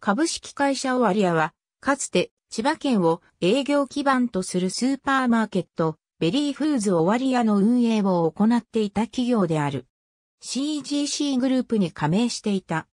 株式会社オアリアは、かつて千葉県を営業基盤とするスーパーマーケット、ベリーフーズオアリアの運営を行っていた企業である。CGC グループに加盟していた。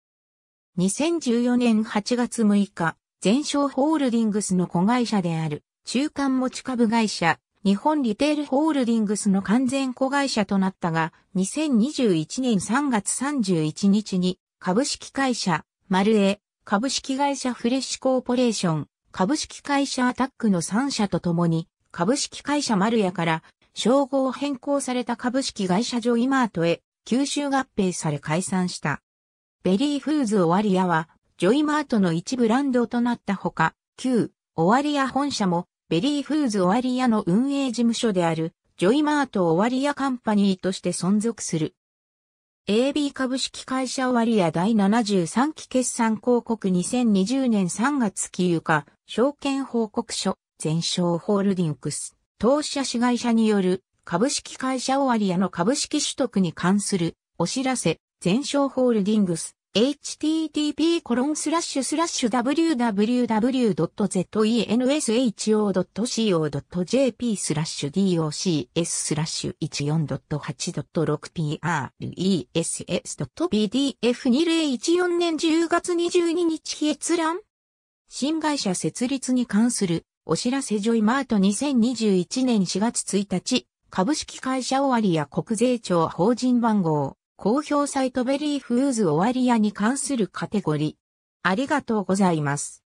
2014年8月6日、全商ホールディングスの子会社である、中間持ち株会社、日本リテールホールディングスの完全子会社となったが、2021年3月31日に、株式会社、マルエ、株式会社フレッシュコーポレーション、株式会社アタックの3社とともに、株式会社マルヤから称号変更された株式会社ジョイマートへ吸収合併され解散した。ベリーフーズオワリアは、ジョイマートの一ブランドとなったほか、旧オワリア本社もベリーフーズオワリアの運営事務所であるジョイマートオワリアカンパニーとして存続する。AB 株式会社リや第73期決算広告2020年3月期床、証券報告書、全商ホールディングス、当社市会社による株式会社リやの株式取得に関するお知らせ、全商ホールディングス、h t t p w w w z e n s h o c o j p スラッシュ docs スラッシュ 14.8.6press.pdf2014 年10月22日閲覧新会社設立に関するお知らせジョイマート2021年4月1日株式会社終わりや国税庁法人番号公表サイトベリーフーズ終わり屋に関するカテゴリー。ありがとうございます。